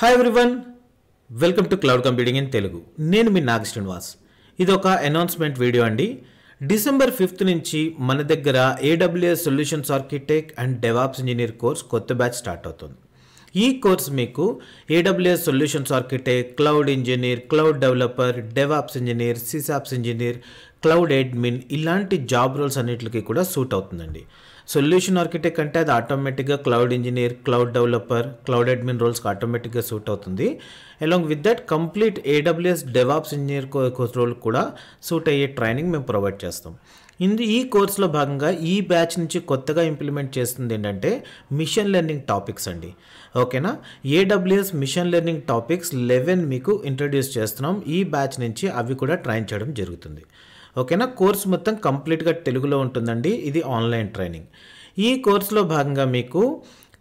hi everyone welcome to cloud computing in Telugu నేను మీ నాగ శ్రీనివాస్ ఇది ఒక అనౌన్స్మెంట్ వీడియో అండి డిసెంబర్ ఫిఫ్త్ నుంచి మన దగ్గర AWS solutions architect and DevOps engineer course కొత్త బ్యాచ్ స్టార్ట్ అవుతుంది ఈ కోర్స్ మీకు AWS solutions architect cloud engineer cloud developer DevOps engineer SysOps engineer cloud admin ఇలాంటి జాబ్ రోల్స్ అన్నిటికీ కూడా సూట్ అవుతుందండి సొల్యూషన్ ఆర్కిటెక్ట్ అంటే అది ఆటోమేటిక్గా cloud engineer cloud developer cloud admin రోల్స్కి ఆటోమేటిక్గా సూట్ అవుతుంది along with that complete AWS DevOps engineer role కూడా సూట్ అయ్యే ట్రైనింగ్ మేము ప్రొవైడ్ చేస్తాం ఇందు ఈ కోర్సులో భాగంగా ఈ బ్యాచ్ నుంచి కొత్తగా ఇంప్లిమెంట్ చేస్తుంది ఏంటంటే మిషన్ లెర్నింగ్ టాపిక్స్ అండి ఓకేనా AWS machine learning topics eleven మీకు ఇంట్రడ్యూస్ చేస్తున్నాం ఈ బ్యాచ్ నుంచి అవి కూడా ట్రైన్ చేయడం జరుగుతుంది ఓకేనా కోర్సు మొత్తం కంప్లీట్గా తెలుగులో ఉంటుందండి ఇది ఆన్లైన్ ట్రైనింగ్ ఈ కోర్సులో భాగంగా మీకు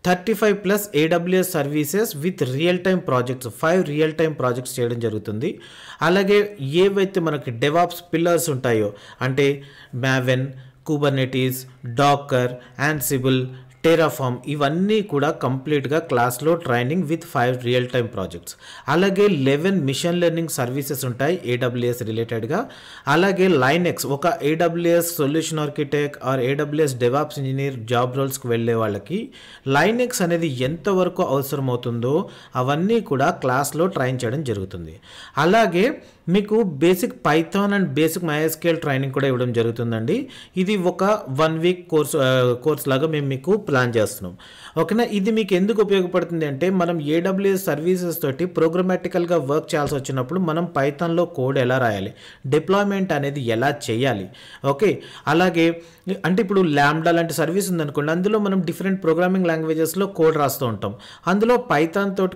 thirty five plus AWS services with real time projects five real time projects చేయడం జరుగుతుంది అలాగే ఏవైతే మనకి డెవాప్స్ పిల్లర్స్ ఉంటాయో అంటే Maven Kubernetes Docker Ansible Terraform ఇవన్నీ కూడా కంప్లీట్గా క్లాస్లో training with five real time projects అలాగే లెవెన్ మిషన్ లెర్నింగ్ సర్వీసెస్ ఉంటాయి ఏడబ్ల్యూఎస్ రిలేటెడ్గా అలాగే లైనెక్స్ ఒక AWS solution architect or AWS DevOps engineer job రోల్స్కి వెళ్ళే వాళ్ళకి లైనెక్స్ అనేది ఎంతవరకు అవసరమవుతుందో అవన్నీ కూడా క్లాస్లో ట్రైన్ చేయడం జరుగుతుంది అలాగే మీకు basic Python and basic MySQL training కూడా ఇవ్వడం జరుగుతుందండి ఇది ఒక వన్ వీక్ కోర్స్ కోర్స్ లాగా మేము మీకు ప్లాన్ చేస్తున్నాం ఓకేనా ఇది మీకు ఎందుకు ఉపయోగపడుతుంది అంటే మనం ఏడబ్ల్యూఎస్ సర్వీసెస్ తోటి ప్రోగ్రామాటికల్గా వర్క్ చేయాల్సి వచ్చినప్పుడు మనం పైథాన్లో కోడ్ ఎలా రాయాలి డిప్లాయ్మెంట్ అనేది ఎలా చేయాలి ఓకే అలాగే అంటే ఇప్పుడు ల్యాండా లాంటి సర్వీస్ ఉందనుకోండి అందులో మనం డిఫరెంట్ ప్రోగ్రామింగ్ లాంగ్వేజెస్లో కోడ్ రాస్తూ ఉంటాం అందులో పైథాన్ తోటి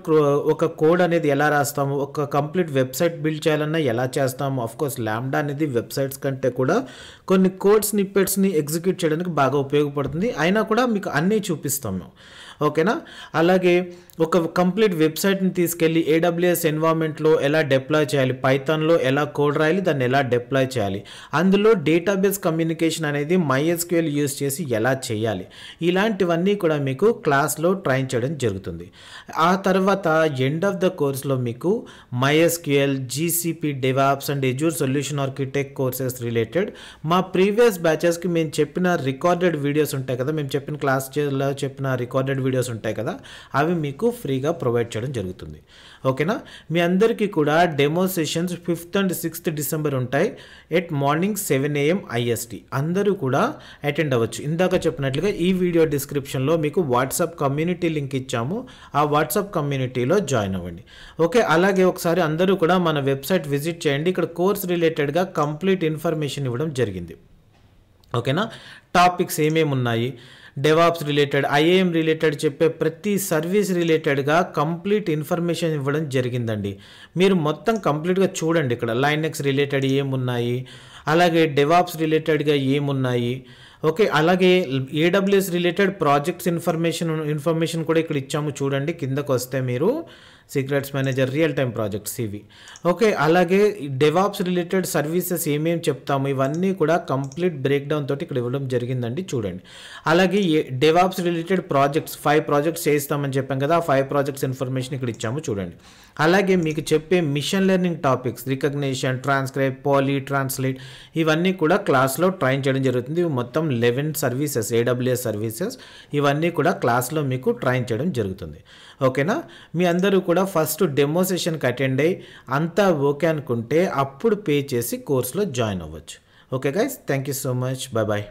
ఒక కోడ్ అనేది ఎలా రాస్తాము ఒక కంప్లీట్ వెబ్సైట్ బిల్డ్ చేయాలన్నా ఎలా చేస్తాము కోర్స్ ల్యాండా అనేది వెబ్సైట్స్ కంటే కూడా కొన్ని కోడ్ స్నిప్పెట్స్ని ఎగ్జిక్యూట్ చేయడానికి బాగా ఉపయోగపడుతుంది అయినా కూడా మీకు అన్నీ చూపిస్తాము ఓకేనా అలాగే ఒక కంప్లీట్ వెబ్సైట్ని తీసుకెళ్ళి ఏడబ్ల్యూఎస్ ఎన్వామెంట్లో ఎలా డిప్లాయ్ చేయాలి పైథాన్లో ఎలా కోడ్ రాయాలి దాన్ని ఎలా డిప్లాయ్ చేయాలి అందులో డేటాబేస్ కమ్యూనికేషన్ అనేది మైఎస్క్యూఎల్ యూస్ చేసి ఎలా చేయాలి ఇలాంటివన్నీ కూడా మీకు క్లాస్లో ట్రైన్ చేయడం జరుగుతుంది ఆ తర్వాత ఎండ్ ఆఫ్ ద కోర్స్లో మీకు MySQL GCP PHP, DevOps and Azure solution Architect courses related మా ప్రీవియస్ బ్యాచెస్కి మేము చెప్పిన రికార్డెడ్ వీడియోస్ ఉంటాయి కదా మేము చెప్పిన క్లాస్లో చెప్పిన రికార్డెడ్ వీడియోస్ ఉంటాయి కదా అవి మీకు ఫ్రీగా ప్రొవైడ్ చేయడం జరుగుతుంది ఓకేనా మీ అందరికీ కూడా demo sessions fifth and sixth December ఉంటాయి at morning seven AM IST అందరూ కూడా అటెండ్ అవ్వచ్చు ఇందాక చెప్పినట్లుగా ఈ వీడియో డిస్క్రిప్షన్లో మీకు వాట్సాప్ కమ్యూనిటీ లింక్ ఇచ్చాము ఆ వాట్సాప్ కమ్యూనిటీలో జాయిన్ అవ్వండి ఓకే అలాగే ఒకసారి అందరూ కూడా మన వెబ్సైట్ విజిట్ చేయండి ఇక్కడ కోర్స్ రిలేటెడ్గా కంప్లీట్ ఇన్ఫర్మేషన్ ఇవ్వడం జరిగింది ఓకేనా టాపిక్స్ ఏమేమి ఉన్నాయి డెవాప్స్ రిలేటెడ్ ఐఏఎం రిలేటెడ్ చెప్పే ప్రతి సర్వీస్ రిలేటెడ్గా కంప్లీట్ ఇన్ఫర్మేషన్ ఇవ్వడం జరిగిందండి మీరు మొత్తం కంప్లీట్గా చూడండి ఇక్కడ ఎక్స్ రిలేటెడ్ ఏమున్నాయి అలాగే డెవాప్స్ రిలేటెడ్గా ఏమున్నాయి ఓకే అలాగే AWS related projects information information కూడా ఇక్కడ ఇచ్చాము చూడండి కిందకు వస్తే మీరు secrets manager real time projects ఇవి ఓకే అలాగే డెవాప్స్ రిలేటెడ్ సర్వీసెస్ ఏమేమి చెప్తాము ఇవన్నీ కూడా కంప్లీట్ బ్రేక్ డౌన్ తోటి ఇక్కడ ఇవ్వడం జరిగిందండి చూడండి అలాగే DevOps related projects five projects చేస్తామని చెప్పాం కదా ఆ ఫైవ్ ప్రాజెక్ట్స్ ఇన్ఫర్మేషన్ ఇక్కడ ఇచ్చాము చూడండి అలాగే మీకు చెప్పే machine learning topics recognition transcribe Polly translate ఇవన్నీ కూడా క్లాస్లో ట్రైన్ చేయడం జరుగుతుంది ఇవి మొత్తం లెవెన్ సర్వీసెస్ ఏడబ్ల్యూఎస్ సర్వీసెస్ ఇవన్నీ కూడా క్లాస్లో మీకు ట్రైన్ చేయడం జరుగుతుంది ఓకేనా మీ అందరూ కూడా కూడా ఫస్ట్ డెమో సెషన్కి అటెండ్ అయ్యి అంతా ఓకే అనుకుంటే అప్పుడు పే చేసి కోర్సులో జాయిన్ అవ్వచ్చు okay guys thank you so much bye bye